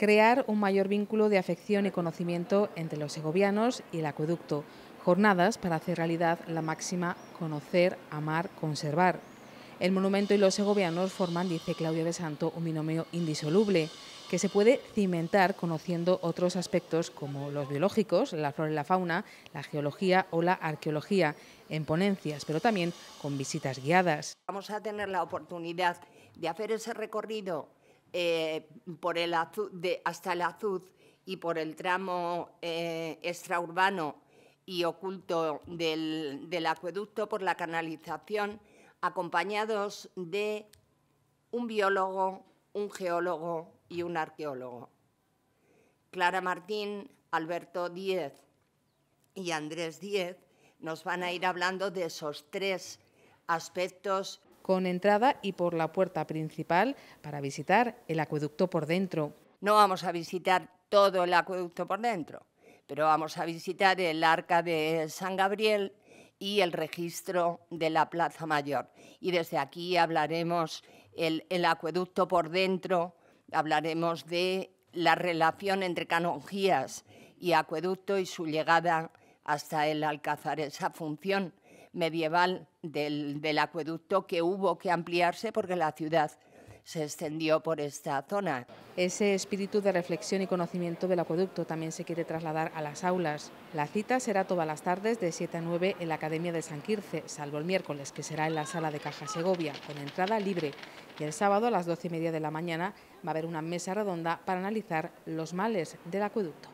crear un mayor vínculo de afección y conocimiento entre los segovianos y el acueducto, jornadas para hacer realidad la máxima conocer, amar, conservar. El monumento y los segovianos forman, dice Claudia de Santo, un binomio indisoluble que se puede cimentar conociendo otros aspectos como los biológicos, la flora y la fauna, la geología o la arqueología en ponencias, pero también con visitas guiadas. Vamos a tener la oportunidad de hacer ese recorrido eh, por el hasta el Azud y por el tramo eh, extraurbano y oculto del, del acueducto por la canalización, acompañados de un biólogo, un geólogo y un arqueólogo. Clara Martín, Alberto Díez y Andrés Díez nos van a ir hablando de esos tres aspectos con entrada y por la puerta principal para visitar el acueducto por dentro. No vamos a visitar todo el acueducto por dentro, pero vamos a visitar el arca de San Gabriel y el registro de la Plaza Mayor. Y desde aquí hablaremos el, acueducto por dentro, hablaremos de la relación entre canonjías y acueducto y su llegada hasta el alcanzar esa función medieval del, acueducto que hubo que ampliarse porque la ciudad se extendió por esta zona. Ese espíritu de reflexión y conocimiento del acueducto también se quiere trasladar a las aulas. La cita será todas las tardes de 7 a 9 en la Academia de San Quirce, salvo el miércoles, que será en la sala de Caja Segovia, con entrada libre. Y el sábado a las 12 y media de la mañana va a haber una mesa redonda para analizar los males del acueducto.